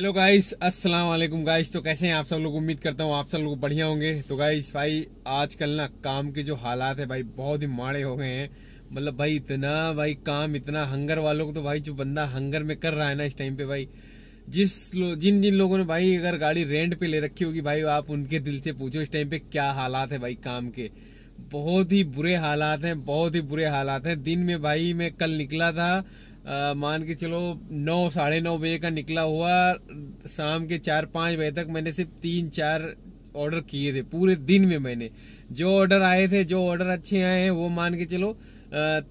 hello guys अस्सलाम वालेकुम guys तो कैसे हैं आप सब लोग उम्मीद करता हूँ आप सब लोग बढ़िया होंगे तो गाइस भाई आजकल ना काम के जो हालात है भाई बहुत ही माड़े हो गए हैं मतलब भाई इतना भाई काम इतना हंगर वालों को तो भाई जो बंदा हंगर में कर रहा है ना इस टाइम पे भाई जिस जिन जिन लोगों ने भाई अगर गाड़ी रेंट पे ले रखी होगी भाई आप उनके दिल से पूछो इस टाइम पे क्या हालात है भाई काम के बहुत ही बुरे हालात हैं बहुत ही बुरे हालात हैं दिन में भाई मैं कल निकला था मान के चलो नौ साढ़े नौ बजे का निकला हुआ शाम के चार पांच बजे तक मैंने सिर्फ तीन चार ऑर्डर किए थे पूरे दिन में मैंने जो ऑर्डर आए थे जो ऑर्डर अच्छे आए हैं वो मान के चलो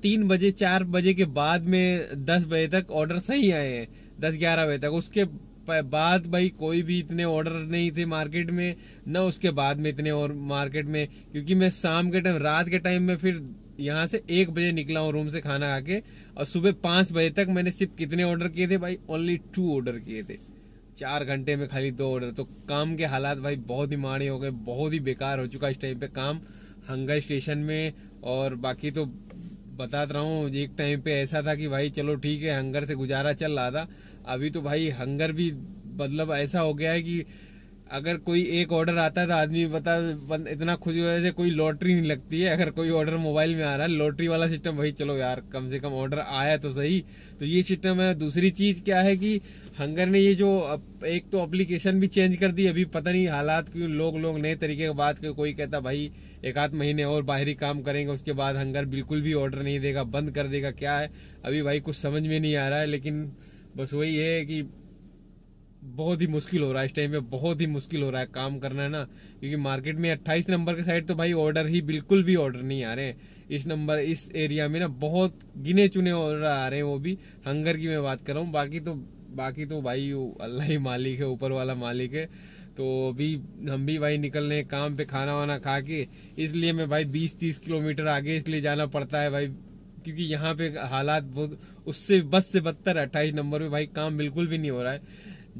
तीन बजे चार बजे के बाद में दस बजे तक ऑर्डर सही आए हैं दस ग्यारह बजे तक उसके बाद भाई कोई भी इतने ऑर्डर नहीं थे मार्केट में न उसके बाद में इतने और मार्केट में क्योंकि मैं शाम के टाइम रात के टाइम में फिर यहाँ से एक बजे निकला हूँ रूम से खाना खा के और सुबह पांच बजे तक मैंने सिर्फ कितने ऑर्डर किए थे भाई ओनली टू ऑर्डर किए थे चार घंटे में खाली दो ऑर्डर तो काम के हालात भाई बहुत ही माड़े हो गए बहुत ही बेकार हो चुका इस टाइम पे काम हंगर स्टेशन में और बाकी तो बता रहा हूँ एक टाइम पे ऐसा था कि भाई चलो ठीक है हंगर से गुजारा चल रहा था अभी तो भाई हंगर भी मतलब ऐसा हो गया है कि अगर कोई एक ऑर्डर आता है तो आदमी बता इतना खुशी हो जाए कोई लॉटरी नहीं लगती है अगर कोई ऑर्डर मोबाइल में आ रहा है लॉटरी वाला सिस्टम भाई चलो यार कम से कम ऑर्डर आया तो सही तो ये सिस्टम है दूसरी चीज क्या है कि हंगर ने ये जो एक तो एप्लीकेशन भी चेंज कर दी अभी पता नहीं हालात क्यों लोग लोग नए तरीके की बात कोई कहता भाई एक आध महीने और बाहरी काम करेंगे उसके बाद हंगर बिल्कुल भी ऑर्डर नहीं देगा बंद कर देगा क्या है अभी भाई कुछ समझ में नहीं आ रहा है लेकिन बस वही है कि बहुत ही मुश्किल हो रहा है इस टाइम पे बहुत ही मुश्किल हो रहा है काम करना है ना क्योंकि मार्केट में 28 नंबर के साइड तो भाई ऑर्डर ही बिल्कुल भी ऑर्डर नहीं आ रहे हैं इस नंबर इस एरिया में ना बहुत गिने चुने ऑर्डर आ रहे हैं वो भी हंगर की मैं बात कर रहा हूँ बाकी तो बाकी तो भाई अल्लाह ही मालिक है ऊपर वाला मालिक है तो अभी हम भी भाई निकल रहे हैं काम पे खाना वाना खा के इसलिए मैं भाई बीस तीस किलोमीटर आगे इसलिए जाना पड़ता है भाई क्योंकि यहाँ पे हालात बहुत उससे बस से बदतर है अट्ठाईस नंबर में भाई काम बिल्कुल भी नहीं हो रहा है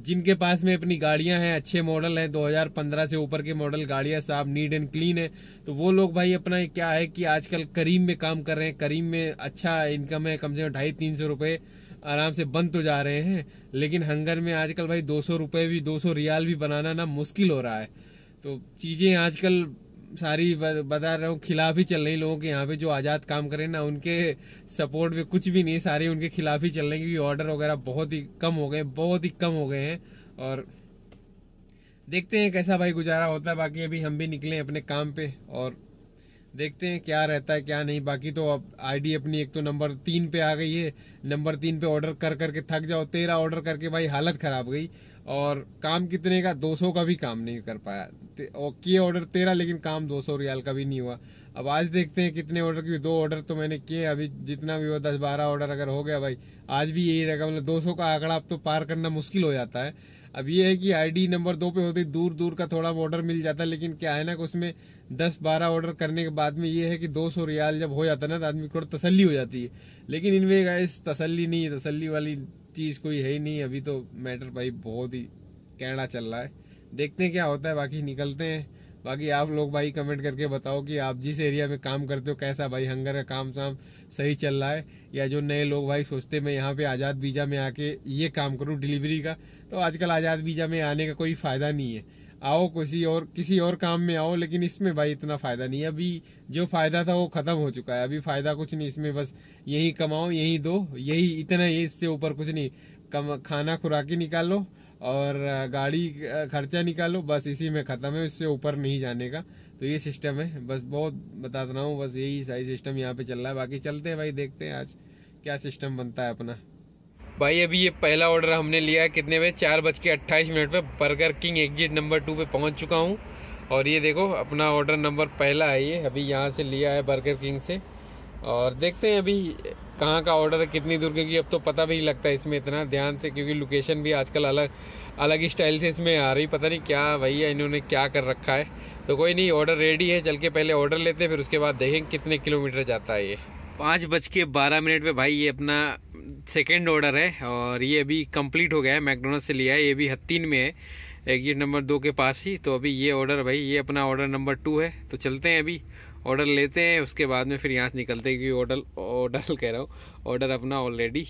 जिनके पास में अपनी गाड़ियां हैं अच्छे मॉडल हैं 2015 से ऊपर के मॉडल गाड़ियां साफ नीट एंड क्लीन है तो वो लोग भाई अपना क्या है कि आजकल करीम में काम कर रहे हैं करीम में अच्छा इनकम है कम से कम ढाई तीन सौ रुपये आराम से बन तो जा रहे हैं लेकिन हंगर में आजकल भाई दो सौ भी दो सौ रियाल भी बनाना ना मुश्किल हो रहा है तो चीज़ें आजकल सारी बता रहा हूँ खिलाफ ही चल रही लोगों के यहाँ पे जो आजाद काम करे ना उनके सपोर्ट में कुछ भी नहीं सारे उनके खिलाफ ही चल रहे हैं क्योंकि ऑर्डर वगैरह बहुत ही कम हो गए बहुत ही कम हो गए हैं और देखते हैं कैसा भाई गुजारा होता है बाकी अभी हम भी निकले अपने काम पे और देखते हैं क्या रहता है क्या नहीं बाकी तो अब आईडी अपनी एक तो नंबर तीन पे आ गई है नंबर तीन पे ऑर्डर कर करके थक जाओ तेरा ऑर्डर करके भाई हालत खराब गई और काम कितने का 200 का भी काम नहीं कर पाया किए ऑर्डर तेरह लेकिन काम 200 रियाल का भी नहीं हुआ अब आज देखते हैं कितने ऑर्डर की दो ऑर्डर तो मैंने किए अभी जितना भी हो दस बारह ऑर्डर अगर हो गया भाई आज भी यही रहेगा मतलब 200 का आंकड़ा अब तो पार करना मुश्किल हो जाता है अब ये है कि आईडी नंबर दो पे होती दूर दूर का थोड़ा ऑर्डर मिल जाता है लेकिन क्या है ना कि उसमें दस बारह ऑर्डर करने के बाद में ये है कि दो सौ रियाल जब हो जाता है ना तो आदमी को थोड़ा तसली हो जाती है लेकिन इनमें इस तसली नहीं है तसली वाली चीज कोई है ही नहीं अभी तो मैटर भाई बहुत ही कहना चल रहा है देखते हैं क्या होता है बाकी निकलते हैं बाकी आप लोग भाई कमेंट करके बताओ कि आप जिस एरिया में काम करते हो कैसा भाई हंगर का काम शाम सही चल रहा है या जो नए लोग भाई सोचते मैं यहाँ पे आज़ाद बीजा में आके ये काम करूँ डिलीवरी का तो आजकल आज़ाद बीजा में आने का कोई फायदा नहीं है आओ किसी और किसी और काम में आओ लेकिन इसमें भाई इतना फायदा नहीं है अभी जो फायदा था वो खत्म हो चुका है अभी फायदा कुछ नहीं इसमें बस यही कमाओ यही दो यही इतना ही इससे ऊपर कुछ नहीं कम खाना खुराकी निकालो और गाड़ी खर्चा निकालो बस इसी में खत्म है इससे ऊपर नहीं जाने का तो ये सिस्टम है बस बहुत बता रहा हूँ बस यही सही सिस्टम यहाँ पे चल रहा है बाकी चलते हैं भाई देखते हैं आज क्या सिस्टम बनता है अपना भाई अभी ये पहला ऑर्डर हमने लिया है कितने पे चार बज के अट्ठाईस मिनट पे Burger King exit number two पे पहुंच चुका हूँ और ये देखो अपना ऑर्डर नंबर पहला है ये अभी यहाँ से लिया है बर्गर किंग से और देखते हैं अभी कहाँ का ऑर्डर है कितनी दूर क्योंकि अब तो पता भी नहीं लगता इसमें इतना ध्यान से क्योंकि लोकेशन भी आजकल अलग अलग स्टाइल से इसमें आ रही पता नहीं क्या भैया इन्होंने क्या कर रखा है तो कोई नहीं ऑर्डर रेडी है चल के पहले ऑर्डर लेते हैं फिर उसके बाद देखें कितने किलोमीटर जाता है ये पाँच बज के बारह मिनट पर भाई ये अपना सेकेंड ऑर्डर है और ये अभी कंप्लीट हो गया है मैकडोनल्ड से लिया है ये भी हत्तीन में है एग्जिट नंबर दो के पास ही तो अभी ये ऑर्डर भाई ये अपना ऑर्डर नंबर टू है तो चलते हैं अभी ऑर्डर लेते हैं उसके बाद में फिर यहाँ से निकलते हैं क्योंकि ऑर्डर ऑर्डर कह रहा हूँ ऑर्डर अपना ऑलरेडी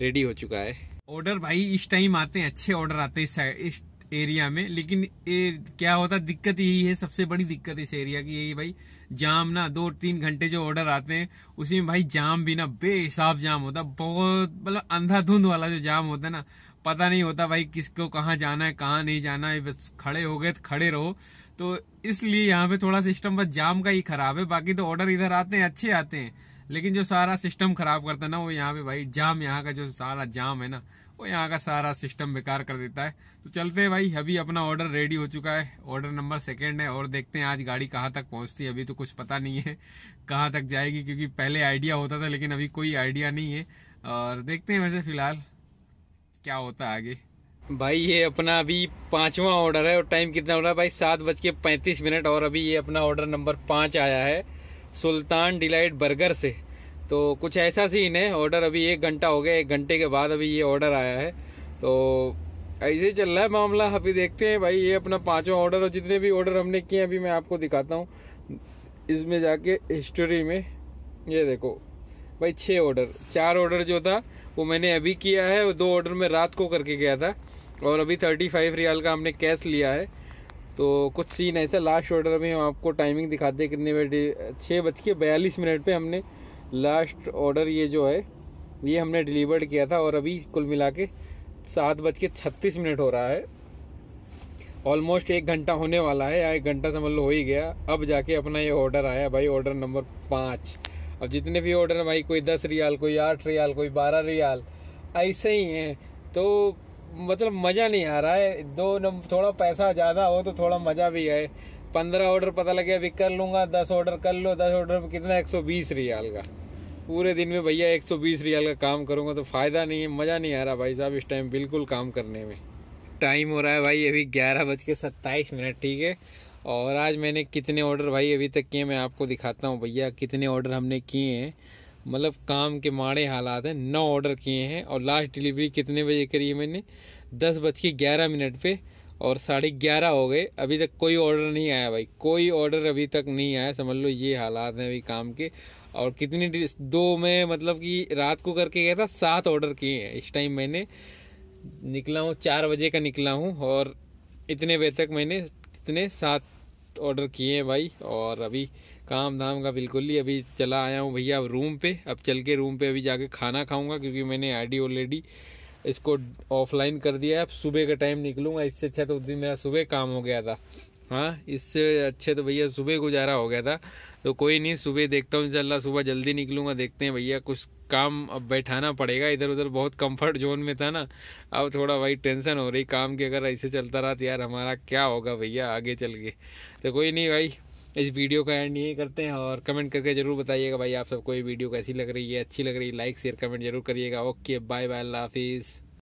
रेडी हो चुका है ऑर्डर भाई इस टाइम आते हैं अच्छे ऑर्डर आते हैं इस एरिया में लेकिन ए, क्या होता दिक्कत यही है सबसे बड़ी दिक्कत इस एरिया की यही भाई जाम ना दो तीन घंटे जो ऑर्डर आते हैं उसी में भाई जाम भी ना बेहिसाब जाम होता बहुत मतलब अंधाधुंध वाला जो जाम होता है ना पता नहीं होता भाई किसको कहाँ जाना है कहाँ नहीं जाना है बस खड़े हो गए तो खड़े रहो तो इसलिए यहाँ पे थोड़ा सिस्टम बस जाम का ही खराब है बाकी तो ऑर्डर इधर आते हैं अच्छे आते हैं लेकिन जो सारा सिस्टम खराब करता है ना वो यहाँ पे भाई जाम यहाँ का जो सारा जाम है ना वो यहाँ का सारा सिस्टम बेकार कर देता है तो चलते हैं भाई अभी अपना ऑर्डर रेडी हो चुका है ऑर्डर नंबर सेकंड है और देखते हैं आज गाड़ी कहाँ तक पहुँचती है अभी तो कुछ पता नहीं है कहाँ तक जाएगी क्योंकि पहले आइडिया होता था लेकिन अभी कोई आइडिया नहीं है और देखते हैं वैसे फिलहाल क्या होता है आगे भाई ये अपना अभी पांचवा ऑर्डर है और टाइम कितना हो रहा है भाई सात बज के पैंतीस मिनट और अभी ये अपना ऑर्डर नंबर पाँच आया है सुल्तान डिलाइट बर्गर से तो कुछ ऐसा सीन है ऑर्डर अभी एक घंटा हो गया एक घंटे के बाद अभी ये ऑर्डर आया है तो ऐसे ही चल रहा है मामला अभी देखते हैं भाई ये अपना पाँचों ऑर्डर और जितने भी ऑर्डर हमने किए अभी मैं आपको दिखाता हूँ इसमें जाके हिस्टोरी में ये देखो भाई छः ऑर्डर चार ऑर्डर जो था वो मैंने अभी किया है और दो ऑर्डर मैं रात को करके गया था और अभी थर्टी फाइव रियाल का हमने कैश लिया है तो कुछ सीन ऐसा लास्ट ऑर्डर में हम आपको टाइमिंग दिखाते हैं कितने बजे छः बज के बयालीस मिनट पर हमने लास्ट ऑर्डर ये जो है ये हमने डिलीवर्ड किया था और अभी कुल मिला के सात बज के छत्तीस मिनट हो रहा है ऑलमोस्ट एक घंटा होने वाला है या एक घंटा समझ लो हो ही गया अब जाके अपना ये ऑर्डर आया भाई ऑर्डर नंबर पाँच अब जितने भी ऑर्डर हैं भाई कोई दस रियाल कोई आठ रियाल कोई बारह रियाल ऐसे ही हैं तो मतलब मज़ा नहीं आ रहा है दो नंबर थोड़ा पैसा ज़्यादा हो तो थोड़ा मज़ा भी है पंद्रह ऑर्डर पता लगे अभी कर लूंगा दस ऑर्डर कर लो दस ऑर्डर में कितना एक सौ बीस रियाल का पूरे दिन में भैया एक सौ बीस रियाल का काम करूंगा तो फ़ायदा नहीं है मज़ा नहीं आ रहा भाई साहब इस टाइम बिल्कुल काम करने में टाइम हो रहा है भाई अभी ग्यारह बज के सत्ताईस मिनट ठीक है और आज मैंने कितने ऑर्डर भाई अभी तक किए मैं आपको दिखाता हूँ भैया कितने ऑर्डर हमने किए हैं मतलब काम के माड़े हालात हैं नौ ऑर्डर किए हैं और लास्ट डिलीवरी कितने बजे करी है मैंने दस बज के ग्यारह मिनट पर और साढ़े ग्यारह हो गए अभी तक कोई ऑर्डर नहीं आया भाई कोई ऑर्डर अभी तक नहीं आया समझ लो ये हालात हैं अभी काम के और कितनी दो में मतलब कि रात को करके गया था सात ऑर्डर किए हैं इस टाइम मैंने निकला हूँ चार बजे का निकला हूँ और इतने बजे तक मैंने कितने सात ऑर्डर किए हैं भाई और अभी काम धाम का बिल्कुल ही अभी चला आया हूँ भैया रूम पे अब चल के रूम पे अभी जाके खाना खाऊंगा क्योंकि मैंने आईडी ऑलरेडी इसको ऑफलाइन कर दिया अब सुबह का टाइम निकलूंगा इससे अच्छा तो उस दिन मेरा सुबह काम हो गया था हाँ इससे अच्छे तो भैया सुबह गुजारा हो गया था तो कोई नहीं सुबह देखता हूँ इन सुबह जल्दी निकलूंगा देखते हैं भैया कुछ काम अब बैठाना पड़ेगा इधर उधर बहुत कंफर्ट जोन में था ना अब थोड़ा भाई टेंशन हो रही काम की अगर ऐसे चलता रहा तो यार हमारा क्या होगा भैया आगे चल के तो कोई नहीं भाई इस वीडियो का एंड यही करते हैं और कमेंट करके जरूर बताइएगा भाई आप सबको ये वीडियो कैसी लग रही है अच्छी लग रही है लाइक शेयर कमेंट जरूर करिएगा ओके बाय बाय अल्लाह हाफिज़